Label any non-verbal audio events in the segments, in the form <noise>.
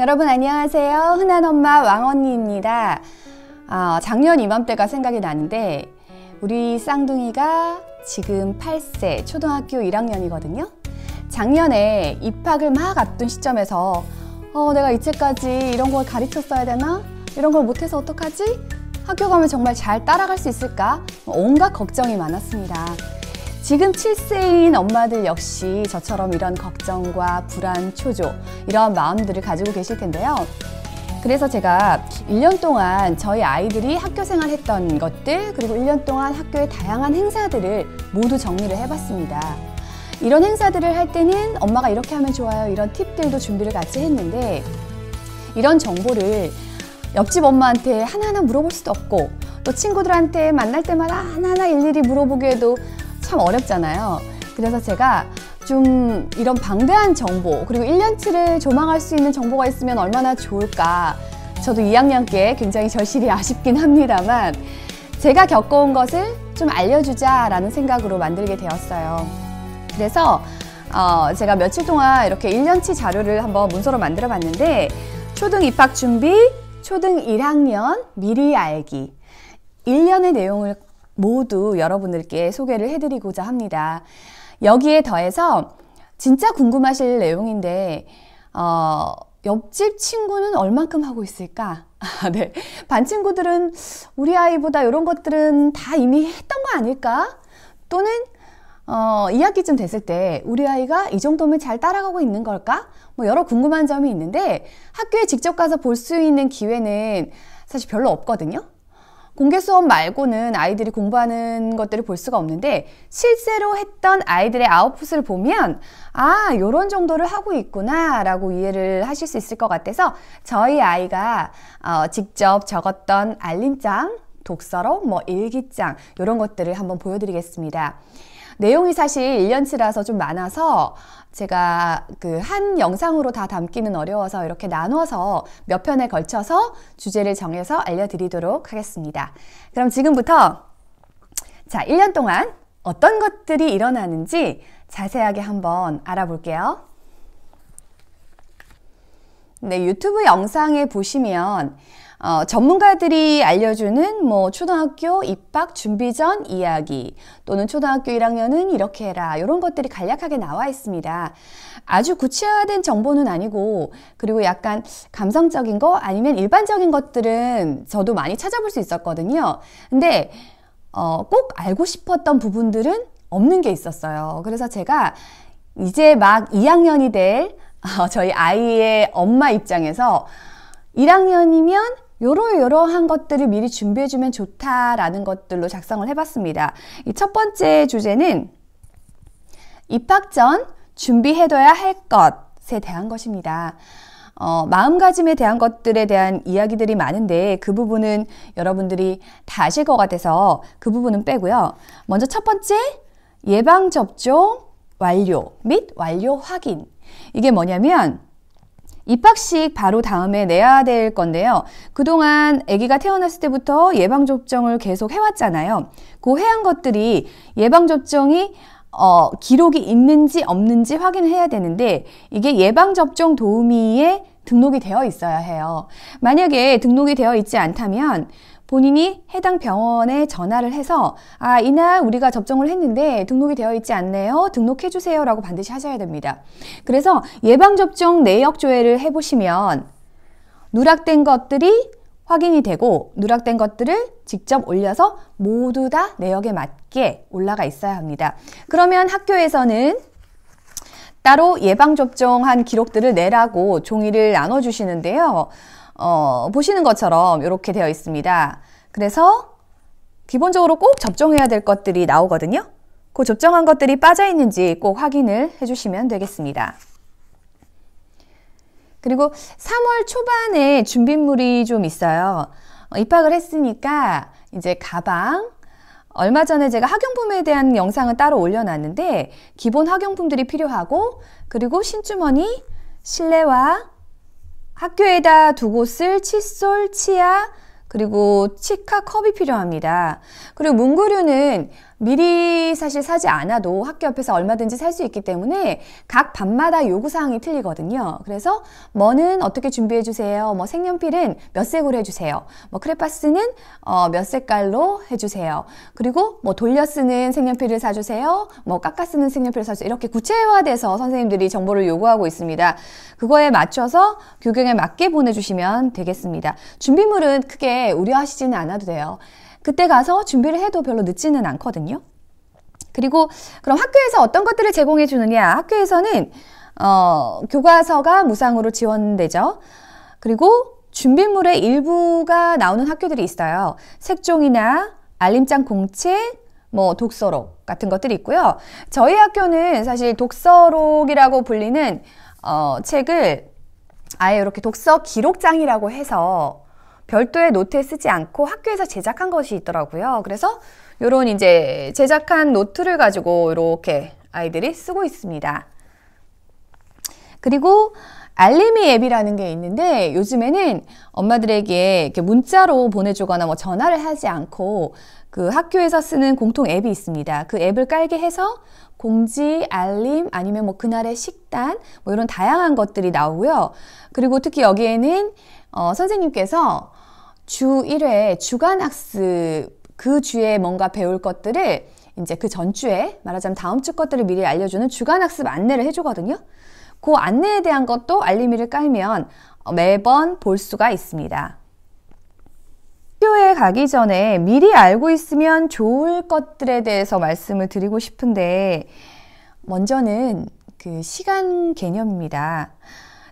여러분 안녕하세요. 흔한 엄마 왕언니입니다. 아, 작년 이맘때가 생각이 나는데 우리 쌍둥이가 지금 8세 초등학교 1학년이거든요. 작년에 입학을 막 앞둔 시점에서 어, 내가 이제까지 이런 걸 가르쳤어야 되나? 이런 걸 못해서 어떡하지? 학교 가면 정말 잘 따라갈 수 있을까? 온갖 걱정이 많았습니다. 지금 7세인 엄마들 역시 저처럼 이런 걱정과 불안, 초조 이런 마음들을 가지고 계실 텐데요. 그래서 제가 1년 동안 저희 아이들이 학교 생활했던 것들 그리고 1년 동안 학교의 다양한 행사들을 모두 정리를 해봤습니다. 이런 행사들을 할 때는 엄마가 이렇게 하면 좋아요 이런 팁들도 준비를 같이 했는데 이런 정보를 옆집 엄마한테 하나하나 물어볼 수도 없고 또 친구들한테 만날 때마다 하나하나 일일이 물어보기에도 참 어렵잖아요. 그래서 제가 좀 이런 방대한 정보 그리고 1년치를 조망할 수 있는 정보가 있으면 얼마나 좋을까 저도 2학년께 굉장히 절실히 <laughs> 아쉽긴 합니다만 제가 겪어온 것을 좀 알려주자라는 생각으로 만들게 되었어요. 그래서 어, 제가 며칠 동안 이렇게 1년치 자료를 한번 문서로 만들어 봤는데 초등 입학 준비, 초등 1학년 미리 알기 1년의 내용을 모두 여러분들께 소개를 해드리고자 합니다. 여기에 더해서 진짜 궁금하실 내용인데, 어, 옆집 친구는 얼만큼 하고 있을까? <laughs> 아, 네. 반 친구들은 우리 아이보다 이런 것들은 다 이미 했던 거 아닐까? 또는 어, 2학기쯤 됐을 때 우리 아이가 이 정도면 잘 따라가고 있는 걸까? 뭐 여러 궁금한 점이 있는데 학교에 직접 가서 볼 수 있는 기회는 사실 별로 없거든요. 공개 수업 말고는 아이들이 공부하는 것들을 볼 수가 없는데 실제로 했던 아이들의 아웃풋을 보면 아, 요런 정도를 하고 있구나 라고 이해를 하실 수 있을 것 같아서 저희 아이가 어, 직접 적었던 알림장 독서로 뭐 일기장 요런 것들을 한번 보여드리겠습니다. 내용이 사실 1년치라서 좀 많아서 제가 그 한 영상으로 다 담기는 어려워서 이렇게 나눠서 몇 편에 걸쳐서 주제를 정해서 알려드리도록 하겠습니다. 그럼 지금부터 자, 1년 동안 어떤 것들이 일어나는지 자세하게 한번 알아볼게요. 네, 유튜브 영상에 보시면 어, 전문가들이 알려주는 뭐 초등학교 입학 준비 전 이야기 또는 초등학교 1학년은 이렇게 해라 이런 것들이 간략하게 나와 있습니다. 아주 구체화된 정보는 아니고 그리고 약간 감성적인 거 아니면 일반적인 것들은 저도 많이 찾아볼 수 있었거든요. 근데 어, 꼭 알고 싶었던 부분들은 없는 게 있었어요. 그래서 제가 이제 막 2학년이 될 어, 저희 아이의 엄마 입장에서 1학년이면 요러요러한 것들을 미리 준비해주면 좋다라는 것들로 작성을 해봤습니다. 이첫 번째 주제는 입학 전 준비해둬야 할 것에 대한 것입니다. 어, 마음가짐에 대한 것들에 대한 이야기들이 많은데 그 부분은 여러분들이 다 아실 것 같아서 그 부분은 빼고요. 먼저 첫 번째 예방접종 완료 및 완료 확인. 이게 뭐냐면 입학식 바로 다음에 내야 될 건데요. 그동안 아기가 태어났을 때부터 예방접종을 계속 해왔잖아요. 그 해한 것들이 예방접종이 어, 기록이 있는지 없는지 확인해야 되는데 이게 예방접종 도우미에 등록이 되어 있어야 해요. 만약에 등록이 되어 있지 않다면 본인이 해당 병원에 전화를 해서 아 이날 우리가 접종을 했는데 등록이 되어 있지 않네요 등록해 주세요 라고 반드시 하셔야 됩니다 그래서 예방접종 내역 조회를 해보시면 누락된 것들이 확인이 되고 누락된 것들을 직접 올려서 모두 다 내역에 맞게 올라가 있어야 합니다 그러면 학교에서는 따로 예방접종한 기록들을 내라고 종이를 나눠주시는데요 어, 보시는 것처럼 이렇게 되어 있습니다. 그래서 기본적으로 꼭 접종해야 될 것들이 나오거든요. 그 접종한 것들이 빠져 있는지 꼭 확인을 해주시면 되겠습니다. 그리고 3월 초반에 준비물이 좀 있어요. 어, 입학을 했으니까 이제 가방, 얼마 전에 제가 학용품에 대한 영상을 따로 올려놨는데 기본 학용품들이 필요하고 그리고 신주머니, 실내화, 학교에다 두고 쓸 칫솔, 치아, 그리고 치카 컵이 필요합니다. 그리고 문구류는 미리 사실 사지 않아도 학교 앞에서 얼마든지 살 수 있기 때문에 각 밤마다 요구사항이 틀리거든요. 그래서 뭐는 어떻게 준비해 주세요. 뭐 색연필은 몇 색으로 해주세요. 뭐 크레파스는 어, 몇 색깔로 해주세요. 그리고 뭐 돌려 쓰는 색연필을 사주세요. 뭐 깎아 쓰는 색연필을 사주세요. 이렇게 구체화돼서 선생님들이 정보를 요구하고 있습니다. 그거에 맞춰서 교경에 맞게 보내주시면 되겠습니다. 준비물은 크게 우려하시지는 않아도 돼요. 그때 가서 준비를 해도 별로 늦지는 않거든요. 그리고 그럼 학교에서 어떤 것들을 제공해 주느냐? 학교에서는 어, 교과서가 무상으로 지원되죠. 그리고 준비물의 일부가 나오는 학교들이 있어요. 색종이나 알림장 공책, 뭐 독서록 같은 것들이 있고요. 저희 학교는 사실 독서록이라고 불리는 어, 책을 아예 이렇게 독서 기록장이라고 해서 별도의 노트에 쓰지 않고 학교에서 제작한 것이 있더라고요. 그래서 이런 이제 제작한 노트를 가지고 이렇게 아이들이 쓰고 있습니다. 그리고 알림이 앱이라는 게 있는데 요즘에는 엄마들에게 이렇게 문자로 보내주거나 뭐 전화를 하지 않고 그 학교에서 쓰는 공통 앱이 있습니다. 그 앱을 깔게 해서 공지, 알림, 아니면 뭐 그날의 식단, 뭐 이런 다양한 것들이 나오고요. 그리고 특히 여기에는 어, 선생님께서 주 1회 주간 학습 그 주에 뭔가 배울 것들을 이제 그 전주에 말하자면 다음 주 것들을 미리 알려주는 주간 학습 안내를 해주거든요. 그 안내에 대한 것도 알림이를 깔면 매번 볼 수가 있습니다. 학교에 가기 전에 미리 알고 있으면 좋을 것들에 대해서 말씀을 드리고 싶은데, 먼저는 그 시간 개념입니다.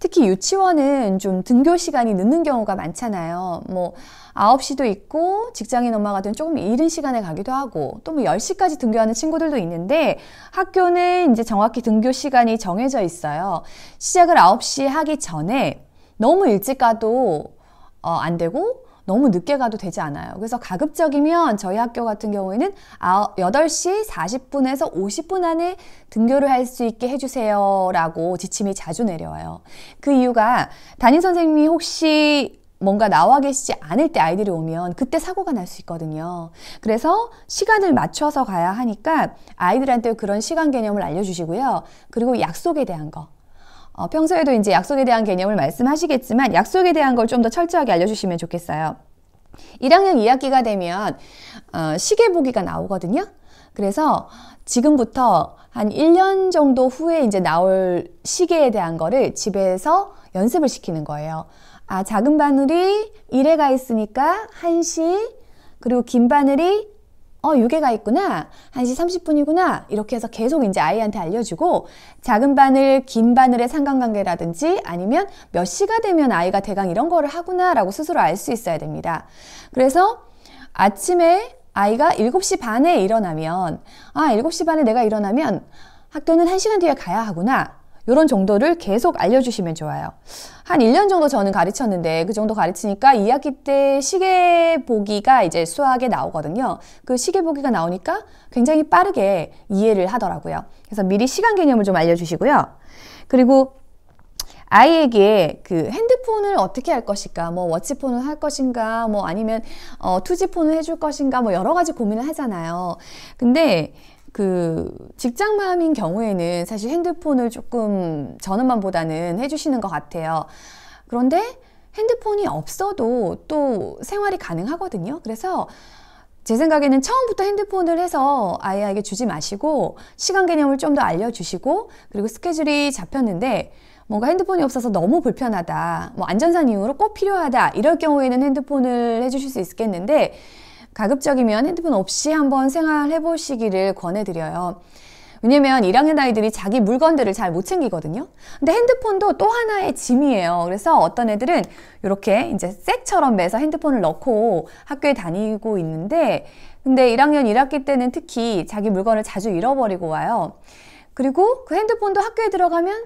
특히 유치원은 좀 등교 시간이 늦는 경우가 많잖아요. 뭐 9시도 있고 직장인 엄마가 되면 조금 이른 시간에 가기도 하고 또 뭐 10시까지 등교하는 친구들도 있는데 학교는 이제 정확히 등교 시간이 정해져 있어요. 시작을 9시 하기 전에 너무 일찍 가도 어, 안 되고 너무 늦게 가도 되지 않아요. 그래서 가급적이면 저희 학교 같은 경우에는 8시 40분에서 50분 안에 등교를 할 수 있게 해주세요. 라고 지침이 자주 내려와요. 그 이유가 담임선생님이 혹시 뭔가 나와 계시지 않을 때 아이들이 오면 그때 사고가 날 수 있거든요. 그래서 시간을 맞춰서 가야 하니까 아이들한테 그런 시간 개념을 알려주시고요. 그리고 약속에 대한 거. 어, 평소에도 이제 약속에 대한 개념을 말씀하시겠지만 약속에 대한 걸 좀 더 철저하게 알려주시면 좋겠어요. 1학년 2학기가 되면 어, 시계 보기가 나오거든요. 그래서 지금부터 한 1년 정도 후에 이제 나올 시계에 대한 거를 집에서 연습을 시키는 거예요. 아, 작은 바늘이 1회가 있으니까 1시, 그리고 긴 바늘이 어, 유괴가 있구나. 1시 30분이구나. 이렇게 해서 계속 이제 아이한테 알려주고, 작은 바늘, 긴 바늘의 상관관계라든지 아니면 몇 시가 되면 아이가 대강 이런 거를 하구나라고 스스로 알 수 있어야 됩니다. 그래서 아침에 아이가 7시 반에 일어나면, 아, 7시 반에 내가 일어나면 학교는 1시간 뒤에 가야 하구나. 이런 정도를 계속 알려주시면 좋아요. 한 1년 정도 저는 가르쳤는데 그 정도 가르치니까 2학기 때 시계 보기가 이제 수학에 나오거든요. 그 시계 보기가 나오니까 굉장히 빠르게 이해를 하더라고요. 그래서 미리 시간 개념을 좀 알려주시고요. 그리고 아이에게 그 핸드폰을 어떻게 할 것인가, 뭐 워치폰을 할 것인가, 뭐 아니면 어, 투지폰을 해줄 것인가, 뭐 여러 가지 고민을 하잖아요. 근데 그 직장맘인 경우에는 사실 핸드폰을 조금 전원만보다는 해주시는 것 같아요. 그런데 핸드폰이 없어도 또 생활이 가능하거든요. 그래서 제 생각에는 처음부터 핸드폰을 해서 아이에게 주지 마시고 시간 개념을 좀 더 알려주시고 그리고 스케줄이 잡혔는데 뭔가 핸드폰이 없어서 너무 불편하다 뭐 안전상 이유로 꼭 필요하다 이럴 경우에는 핸드폰을 해주실 수 있겠는데 가급적이면 핸드폰 없이 한번 생활해 보시기를 권해드려요. 왜냐면 1학년 아이들이 자기 물건들을 잘 못 챙기거든요. 근데 핸드폰도 또 하나의 짐이에요. 그래서 어떤 애들은 이렇게 이제 색처럼 매서 핸드폰을 넣고 학교에 다니고 있는데 근데 1학년 1학기 때는 특히 자기 물건을 자주 잃어버리고 와요. 그리고 그 핸드폰도 학교에 들어가면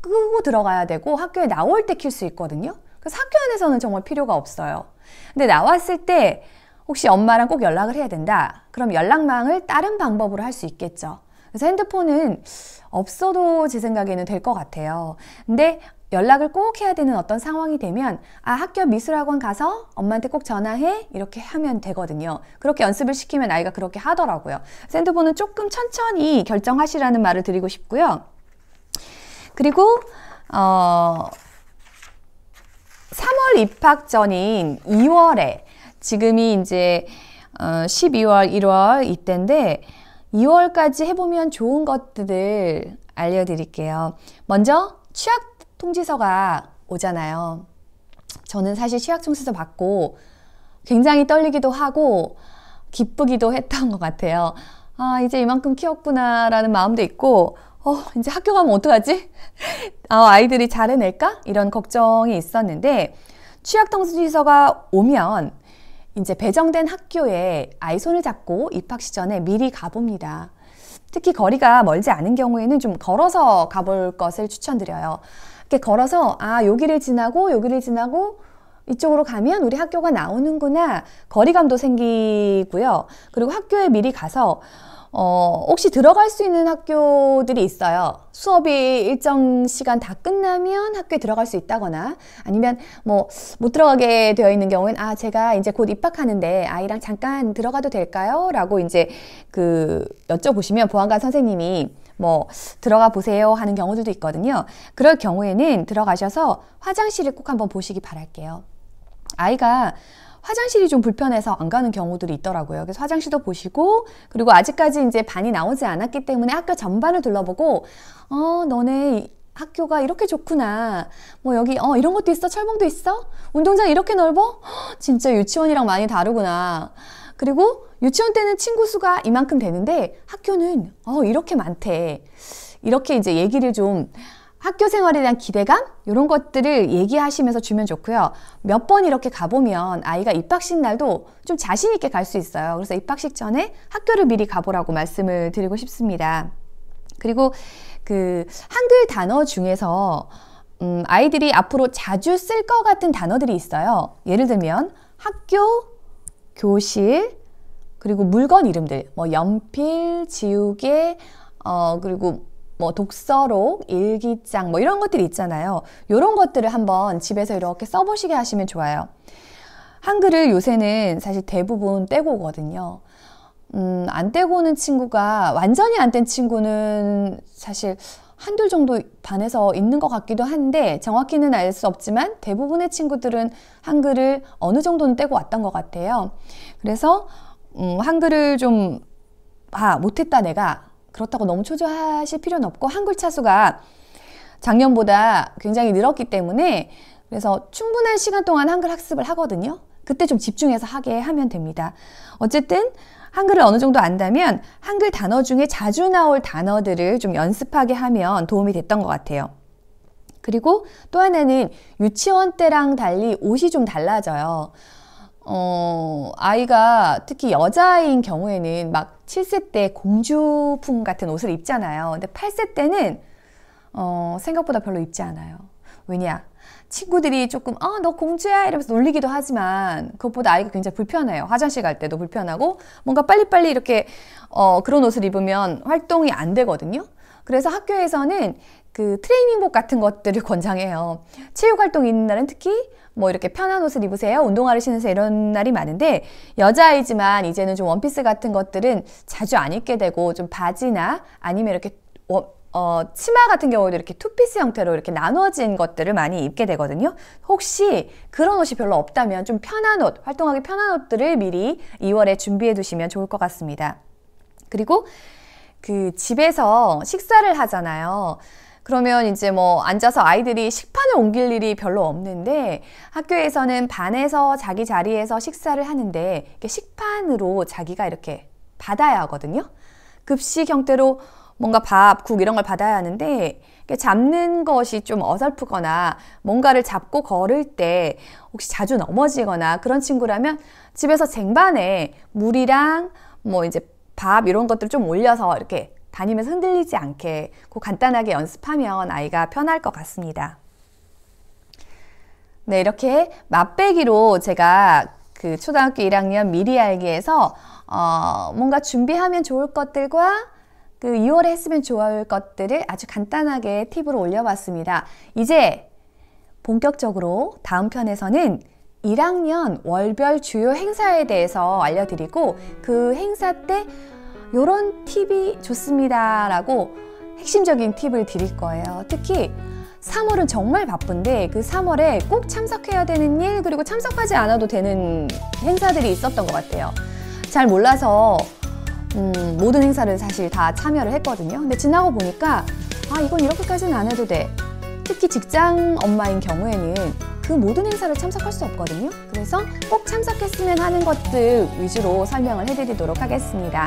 끄고 들어가야 되고 학교에 나올 때 킬 수 있거든요. 그래서 학교 안에서는 정말 필요가 없어요. 근데 나왔을 때 혹시 엄마랑 꼭 연락을 해야 된다. 그럼 연락망을 다른 방법으로 할 수 있겠죠. 그래서 핸드폰은 없어도 제 생각에는 될 것 같아요. 근데 연락을 꼭 해야 되는 어떤 상황이 되면 아 학교 미술학원 가서 엄마한테 꼭 전화해 이렇게 하면 되거든요. 그렇게 연습을 시키면 아이가 그렇게 하더라고요. 핸드폰은 조금 천천히 결정하시라는 말을 드리고 싶고요. 그리고 어 3월 입학 전인 2월에 지금이 이제 어, 12월, 1월 이때인데 2월까지 해보면 좋은 것들을 알려드릴게요. 먼저 취약 통지서가 오잖아요. 저는 사실 취약 통지서 받고 굉장히 떨리기도 하고 기쁘기도 했던 것 같아요. 아, 이제 이만큼 키웠구나라는 마음도 있고, 어, 이제 학교 가면 어떡하지? <laughs> 아, 아이들이 잘해낼까? 이런 걱정이 있었는데, 취약 통지서가 오면 이제 배정된 학교에 아이 손을 잡고 입학 시전에 미리 가봅니다. 특히 거리가 멀지 않은 경우에는 좀 걸어서 가볼 것을 추천드려요. 이렇게 걸어서 아 여기를 지나고 여기를 지나고 이쪽으로 가면 우리 학교가 나오는구나 거리감도 생기고요. 그리고 학교에 미리 가서 어, 혹시 들어갈 수 있는 학교들이 있어요. 수업이 일정 시간 다 끝나면 학교에 들어갈 수 있다거나 아니면 뭐 못 들어가게 되어 있는 경우엔 아, 제가 이제 곧 입학하는데 아이랑 잠깐 들어가도 될까요? 라고 이제 그 여쭤보시면 보안관 선생님이 뭐 들어가 보세요 하는 경우들도 있거든요. 그럴 경우에는 들어가셔서 화장실을 꼭 한번 보시기 바랄게요. 아이가 화장실이 좀 불편해서 안 가는 경우들이 있더라고요. 그래서 화장실도 보시고 그리고 아직까지 이제 반이 나오지 않았기 때문에 학교 전반을 둘러보고 어 너네 학교가 이렇게 좋구나. 뭐 여기 어 이런 것도 있어. 철봉도 있어. 운동장 이렇게 넓어? 진짜 유치원이랑 많이 다르구나. 그리고 유치원 때는 친구 수가 이만큼 되는데 학교는 어 이렇게 많대. 이렇게 이제 얘기를 좀 학교 생활에 대한 기대감 이런 것들을 얘기하시면서 주면 좋고요. 몇 번 이렇게 가보면 아이가 입학식 날도 좀 자신 있게 갈 수 있어요. 그래서 입학식 전에 학교를 미리 가보라고 말씀을 드리고 싶습니다. 그리고 그 한글 단어 중에서 음 아이들이 앞으로 자주 쓸 것 같은 단어들이 있어요. 예를 들면 학교, 교실, 그리고 물건 이름들, 뭐 연필, 지우개, 어 그리고 뭐 독서록, 일기장 뭐 이런 것들 이 있잖아요. 이런 것들을 한번 집에서 이렇게 써보시게 하시면 좋아요. 한글을 요새는 사실 대부분 떼고거든요. 음, 안 떼고는 친구가 완전히 안 뗀 친구는 사실 한둘 정도 반에서 있는 것 같기도 한데 정확히는 알 수 없지만 대부분의 친구들은 한글을 어느 정도는 떼고 왔던 것 같아요. 그래서 음, 한글을 좀 아, 못했다 내가 그렇다고 너무 초조하실 필요는 없고 한글차 수가 작년보다 굉장히 늘었기 때문에 그래서 충분한 시간 동안 한글 학습을 하거든요. 그때 좀 집중해서 하게 하면 됩니다. 어쨌든 한글을 어느 정도 안다면 한글 단어 중에 자주 나올 단어들을 좀 연습하게 하면 도움이 됐던 것 같아요. 그리고 또 하나는 유치원 때랑 달리 옷이 좀 달라져요. 어, 아이가 특히 여자인 경우에는 막 7세 때 공주품 같은 옷을 입잖아요. 근데 8세 때는 어, 생각보다 별로 입지 않아요. 왜냐? 친구들이 조금 아너 공주야 이러면서 놀리기도 하지만 그것보다 아이가 굉장히 불편해요. 화장실 갈 때도 불편하고 뭔가 빨리빨리 이렇게 어, 그런 옷을 입으면 활동이 안 되거든요. 그래서 학교에서는 그 트레이닝복 같은 것들을 <laughs> 권장해요. 체육 활동 있는 날은 특히 뭐 이렇게 편한 옷을 입으세요. 운동화를 신으세요. 이런 날이 많은데 여자이지만 아 이제는 좀 원피스 같은 것들은 자주 안 입게 되고 좀 바지나 아니면 이렇게 어, 어, 치마 같은 경우도 이렇게 투피스 형태로 이렇게 나눠진 것들을 많이 입게 되거든요. 혹시 그런 옷이 별로 없다면 좀 편한 옷, 활동하기 편한 옷들을 미리 2월에 준비해 두시면 좋을 것 같습니다. 그리고 그 집에서 식사를 하잖아요. 그러면 이제 뭐 앉아서 아이들이 식판을 옮길 일이 별로 없는데 학교에서는 반에서 자기 자리에서 식사를 하는데 식판으로 자기가 이렇게 받아야 하거든요. 급식 형태로 뭔가 밥, 국 이런 걸 받아야 하는데 잡는 것이 좀 어설프거나 뭔가를 잡고 걸을 때 혹시 자주 넘어지거나 그런 친구라면 집에서 쟁반에 물이랑 뭐 이제 밥 이런 것들 좀 올려서 이렇게 다니면서 흔들리지 않게 그 간단하게 연습하면 아이가 편할 것 같습니다. 네, 이렇게 맛배기로 제가 그 초등학교 1학년 미리 알기에서 어, 뭔가 준비하면 좋을 것들과 그 2월에 했으면 좋을 것들을 아주 간단하게 팁으로 올려봤습니다. 이제 본격적으로 다음 편에서는 1학년 월별 주요 행사에 대해서 알려드리고 그 행사 때 요런 팁이 좋습니다 라고 핵심적인 팁을 드릴 거예요 특히 3월은 정말 바쁜데 그 3월에 꼭 참석해야 되는 일 그리고 참석하지 않아도 되는 행사들이 있었던 것 같아요 잘 몰라서 음, 모든 행사를 사실 다 참여를 했거든요 근데 지나고 보니까 아 이건 이렇게까지는 안 해도 돼 특히 직장 엄마인 경우에는 그 모든 행사를 참석할 수 없거든요 그래서 꼭 참석했으면 하는 것들 위주로 설명을 해드리도록 하겠습니다